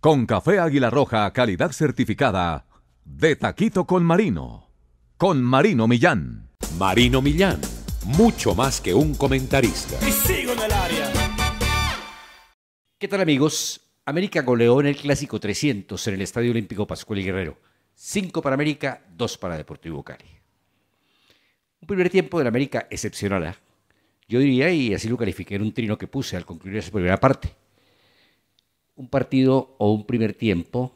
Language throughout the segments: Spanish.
Con café Águila Roja, calidad certificada. De Taquito con Marino. Con Marino Millán. Marino Millán, mucho más que un comentarista. Y sigo en el área. ¿Qué tal amigos? América goleó en el Clásico 300 en el Estadio Olímpico Pascual y Guerrero. Cinco para América, dos para Deportivo Cali. Un primer tiempo del América excepcional. ¿ah? Yo diría, y así lo califiqué en un trino que puse al concluir esa primera parte un partido o un primer tiempo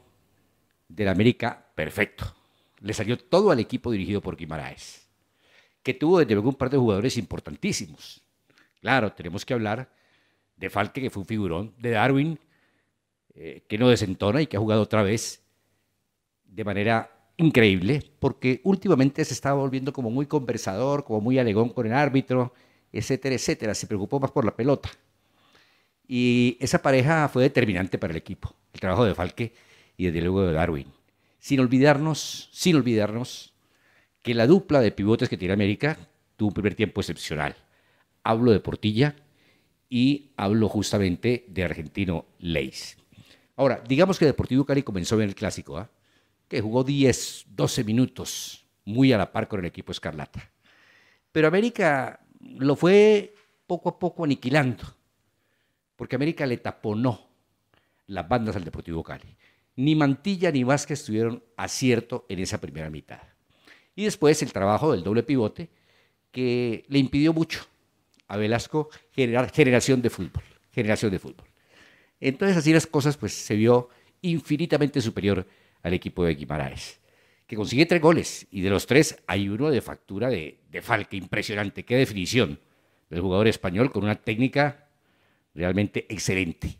del América perfecto. Le salió todo al equipo dirigido por Guimaraes, que tuvo desde luego un par de jugadores importantísimos. Claro, tenemos que hablar de Falque, que fue un figurón, de Darwin, eh, que no desentona y que ha jugado otra vez de manera increíble, porque últimamente se estaba volviendo como muy conversador, como muy alegón con el árbitro, etcétera, etcétera. Se preocupó más por la pelota. Y esa pareja fue determinante para el equipo, el trabajo de Falque y desde luego de Darwin. Sin olvidarnos, sin olvidarnos, que la dupla de pivotes que tiene América tuvo un primer tiempo excepcional. Hablo de Portilla y hablo justamente de argentino Leis. Ahora, digamos que Deportivo Cali comenzó en el clásico, ¿ah? que jugó 10, 12 minutos, muy a la par con el equipo Escarlata. Pero América lo fue poco a poco aniquilando porque América le taponó las bandas al Deportivo Cali. Ni Mantilla ni Vázquez estuvieron acierto en esa primera mitad. Y después el trabajo del doble pivote que le impidió mucho a Velasco generar generación de fútbol, generación de fútbol. Entonces así las cosas pues se vio infinitamente superior al equipo de Guimaraes, que consigue tres goles y de los tres hay uno de factura de, de Falque, impresionante, qué definición del jugador español con una técnica realmente excelente.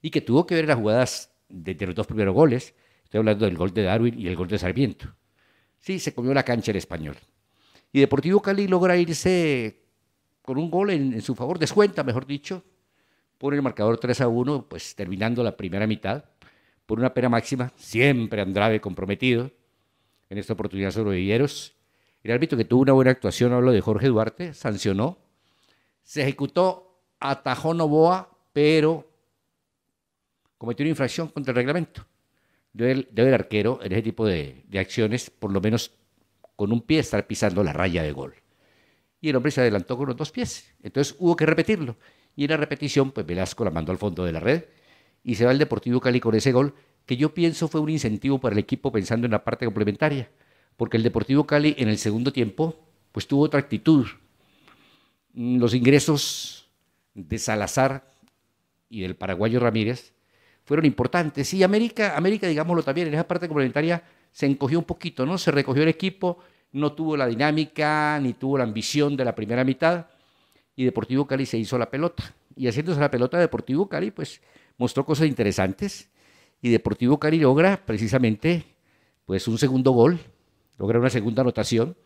Y que tuvo que ver las jugadas de, los dos primeros goles. Estoy hablando del gol de Darwin y el gol de Sarmiento. Sí, se comió la cancha el español. Y Deportivo Cali logra irse con un gol en, su favor, descuenta, mejor dicho, por el marcador 3 a 1, pues terminando la primera mitad, por una pena máxima, siempre Andrade comprometido, en esta oportunidad sobre Villeros. El árbitro que tuvo una buena actuación, hablo de Jorge Duarte, sancionó, se ejecutó atajó Novoa, pero cometió una infracción contra el reglamento. Debe, el, arquero en ese tipo de, acciones, por lo menos con un pie, estar pisando la raya de gol. Y el hombre se adelantó con los dos pies. Entonces hubo que repetirlo. Y en la repetición, pues Velasco la mandó al fondo de la red y se va el Deportivo Cali con ese gol, que yo pienso fue un incentivo para el equipo pensando en la parte complementaria. Porque el Deportivo Cali en el segundo tiempo, pues tuvo otra actitud. Mm, los ingresos de Salazar y del paraguayo Ramírez fueron importantes. Y América, América, digámoslo también, en esa parte complementaria se encogió un poquito, ¿no? Se recogió el equipo, no tuvo la dinámica, ni tuvo la ambición de la primera mitad, y Deportivo Cali se hizo la pelota. Y haciéndose la pelota, Deportivo Cali, pues mostró cosas interesantes, y Deportivo Cali logra precisamente, pues un segundo gol, logra una segunda anotación,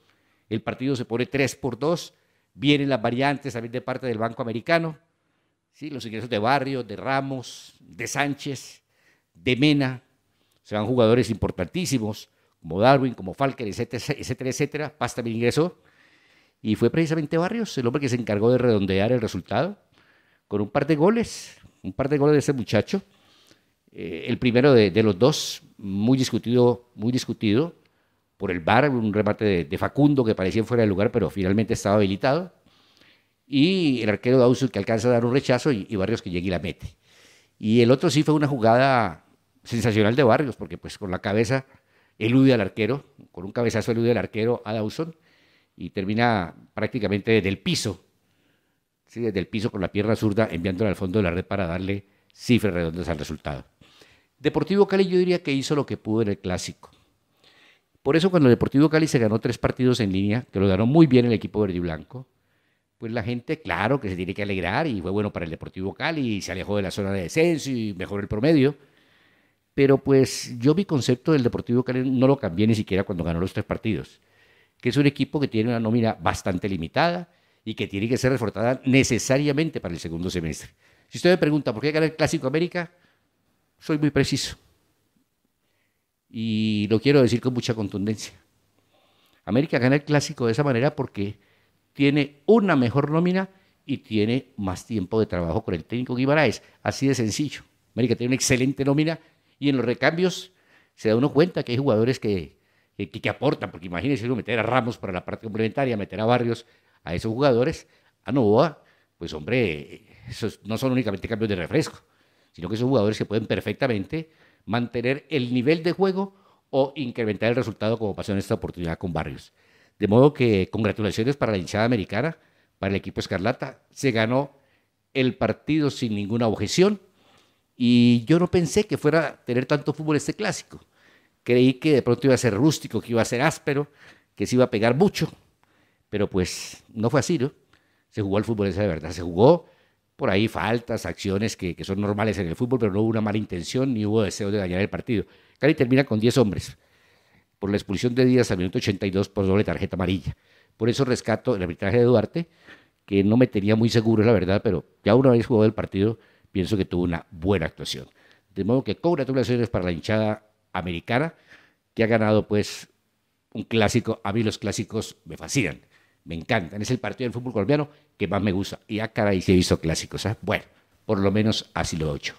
el partido se pone 3 por 2, vienen las variantes también de parte del Banco Americano, ¿sí? los ingresos de Barrios, de Ramos, de Sánchez, de Mena, se van jugadores importantísimos como Darwin, como Falker, etcétera, etcétera, etcétera. mi ingreso Y fue precisamente Barrios el hombre que se encargó de redondear el resultado con un par de goles, un par de goles de ese muchacho. Eh, el primero de, de, los dos, muy discutido, muy discutido por el bar, un remate de, Facundo que parecía fuera de lugar, pero finalmente estaba habilitado. Y el arquero Dawson que alcanza a dar un rechazo y, Barrios que llega y la mete. Y el otro sí fue una jugada sensacional de Barrios, porque pues con la cabeza elude al arquero, con un cabezazo elude al arquero a Dawson y termina prácticamente desde el piso, ¿sí? desde el piso con la pierna zurda enviándola al fondo de la red para darle cifras redondas al resultado. Deportivo Cali yo diría que hizo lo que pudo en el clásico por eso cuando el Deportivo Cali se ganó tres partidos en línea, que lo ganó muy bien el equipo verde y blanco, pues la gente, claro, que se tiene que alegrar y fue bueno para el Deportivo Cali y se alejó de la zona de descenso y mejoró el promedio. Pero pues yo mi concepto del Deportivo Cali no lo cambié ni siquiera cuando ganó los tres partidos, que es un equipo que tiene una nómina bastante limitada y que tiene que ser reforzada necesariamente para el segundo semestre. Si usted me pregunta por qué ganar el Clásico América, soy muy preciso y lo quiero decir con mucha contundencia. América gana el clásico de esa manera porque tiene una mejor nómina y tiene más tiempo de trabajo con el técnico Guimaraes. Así de sencillo. América tiene una excelente nómina y en los recambios se da uno cuenta que hay jugadores que, que, aportan, porque imagínense uno meter a Ramos para la parte complementaria, meter a Barrios, a esos jugadores, a Novoa, pues hombre, esos no son únicamente cambios de refresco, sino que esos jugadores se pueden perfectamente mantener el nivel de juego o incrementar el resultado como pasó en esta oportunidad con Barrios. De modo que congratulaciones para la hinchada americana, para el equipo Escarlata. Se ganó el partido sin ninguna objeción y yo no pensé que fuera tener tanto fútbol este clásico. Creí que de pronto iba a ser rústico, que iba a ser áspero, que se iba a pegar mucho, pero pues no fue así, ¿no? Se jugó al fútbol ese de verdad, se jugó por ahí faltas, acciones que, son normales en el fútbol, pero no hubo una mala intención ni hubo deseo de dañar el partido. Cali termina con 10 hombres por la expulsión de Díaz al minuto 82 por doble tarjeta amarilla. Por eso rescato el arbitraje de Duarte, que no me tenía muy seguro, es la verdad, pero ya una vez jugado el partido, pienso que tuvo una buena actuación. De modo que congratulaciones para la hinchada americana, que ha ganado pues un clásico. A mí los clásicos me fascinan me encantan. Es el partido del fútbol colombiano que más me gusta. Y a ah, caray, sí he visto clásicos. ¿ah? Bueno, por lo menos así lo he hecho.